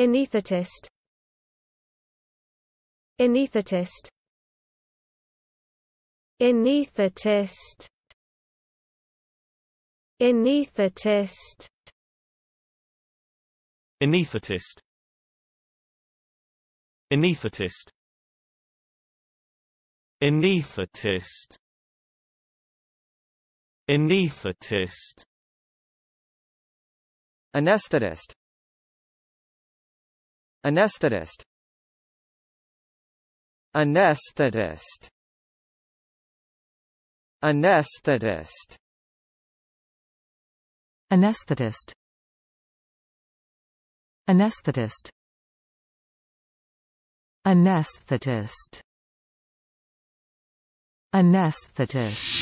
Anesthetist Anesthetist Anesthetist Anesthetist Anesthetist Anesthetist Anesthetist Anesthetist Anesthetist Anesthetist Anesthetist Anesthetist Anesthetist Anesthetist Anesthetist Anesthetist